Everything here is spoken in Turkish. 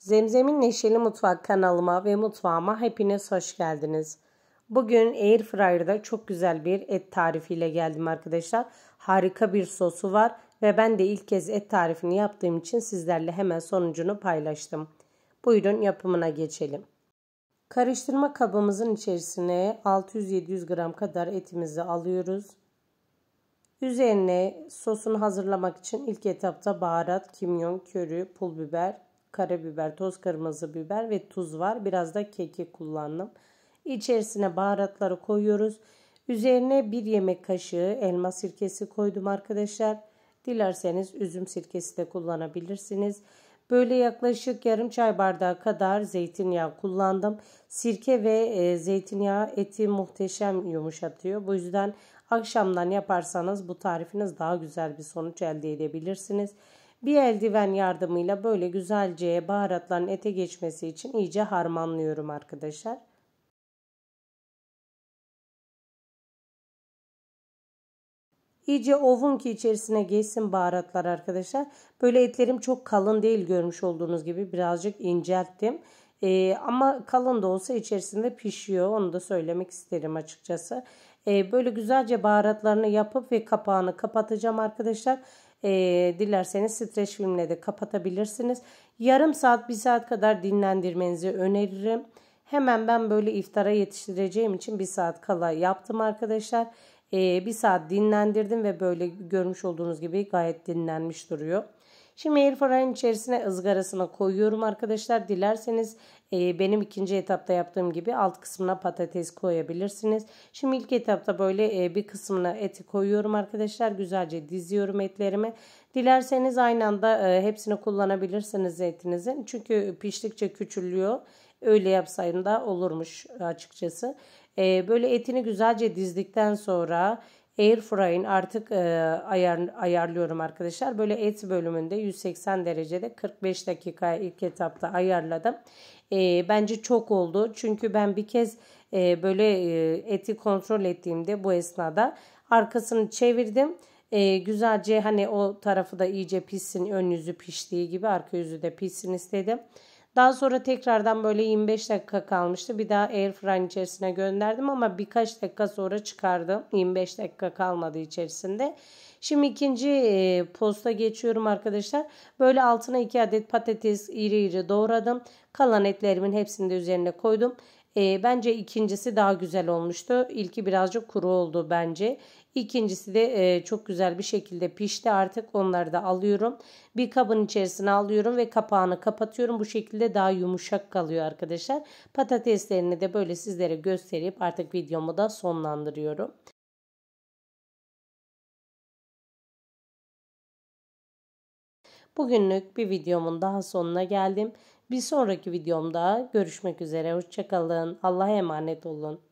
Zemzem'in Neşeli Mutfak kanalıma ve mutfağıma hepiniz hoş geldiniz. Bugün Air Fryer'da çok güzel bir et tarifiyle geldim arkadaşlar. Harika bir sosu var ve ben de ilk kez et tarifini yaptığım için sizlerle hemen sonucunu paylaştım. Buyurun yapımına geçelim. Karıştırma kabımızın içerisine 600-700 gram kadar etimizi alıyoruz. Üzerine sosunu hazırlamak için ilk etapta baharat, kimyon, körü, pul biber, karabiber, toz kırmızı biber ve tuz var. Biraz da keki kullandım. İçerisine baharatları koyuyoruz. Üzerine bir yemek kaşığı elma sirkesi koydum arkadaşlar. Dilerseniz üzüm sirkesi de kullanabilirsiniz. Böyle yaklaşık yarım çay bardağı kadar zeytinyağı kullandım. Sirke ve e, zeytinyağı eti muhteşem yumuşatıyor. Bu yüzden akşamdan yaparsanız bu tarifiniz daha güzel bir sonuç elde edebilirsiniz. Bir eldiven yardımıyla böyle güzelce baharatların ete geçmesi için iyice harmanlıyorum arkadaşlar. İyice ovun ki içerisine geçsin baharatlar arkadaşlar. Böyle etlerim çok kalın değil görmüş olduğunuz gibi birazcık incelttim. Ee, ama kalın da olsa içerisinde pişiyor. Onu da söylemek isterim açıkçası. Ee, böyle güzelce baharatlarını yapıp ve kapağını kapatacağım arkadaşlar. Arkadaşlar e, dilerseniz streç filmle de kapatabilirsiniz. Yarım saat bir saat kadar dinlendirmenizi öneririm. Hemen ben böyle iftara yetiştireceğim için bir saat kala yaptım arkadaşlar. E, bir saat dinlendirdim ve böyle görmüş olduğunuz gibi gayet dinlenmiş duruyor. Şimdi airfryer'ın içerisine ızgarasına koyuyorum arkadaşlar. Dilerseniz e, benim ikinci etapta yaptığım gibi alt kısmına patates koyabilirsiniz. Şimdi ilk etapta böyle e, bir kısmına eti koyuyorum arkadaşlar. Güzelce diziyorum etlerimi. Dilerseniz aynı anda e, hepsini kullanabilirsiniz etinizin. Çünkü piştikçe küçülüyor. Öyle yapsayın da olurmuş açıkçası. E, böyle etini güzelce dizdikten sonra Airfry'in artık e, ayar, ayarlıyorum arkadaşlar. Böyle et bölümünde 180 derecede 45 dakikaya ilk etapta ayarladım. E, bence çok oldu. Çünkü ben bir kez e, böyle e, eti kontrol ettiğimde bu esnada arkasını çevirdim. E, güzelce hani o tarafı da iyice pişsin. Ön yüzü piştiği gibi arka yüzü de pişsin istedim. Daha sonra tekrardan böyle 25 dakika kalmıştı. Bir daha airfryer içerisine gönderdim ama birkaç dakika sonra çıkardım. 25 dakika kalmadı içerisinde. Şimdi ikinci e, posta geçiyorum arkadaşlar. Böyle altına 2 adet patates iri iri doğradım. Kalan etlerimin hepsini de üzerine koydum. E, bence ikincisi daha güzel olmuştu. İlki birazcık kuru oldu bence. İkincisi de e, çok güzel bir şekilde pişti. Artık onları da alıyorum. Bir kabın içerisine alıyorum ve kapağını kapatıyorum. Bu şekilde daha yumuşak kalıyor arkadaşlar. Patateslerini de böyle sizlere gösterip artık videomu da sonlandırıyorum. Bugünlük bir videomun daha sonuna geldim. Bir sonraki videomda görüşmek üzere. Hoşçakalın. Allah'a emanet olun.